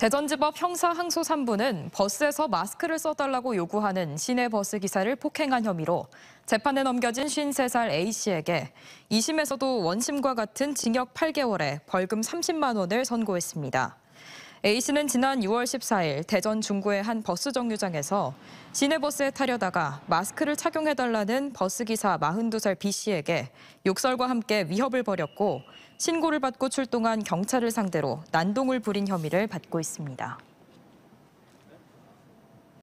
대전지법 형사항소 3부는 버스에서 마스크를 써달라고 요구하는 시내 버스 기사를 폭행한 혐의로 재판에 넘겨진 53살 A씨에게 2심에서도 원심과 같은 징역 8개월에 벌금 30만 원을 선고했습니다. A씨는 지난 6월 14일 대전 중구의 한 버스 정류장에서 시내버스에 타려다가 마스크를 착용해달라는 버스기사 42살 B씨에게 욕설과 함께 위협을 벌였고 신고를 받고 출동한 경찰을 상대로 난동을 부린 혐의를 받고 있습니다.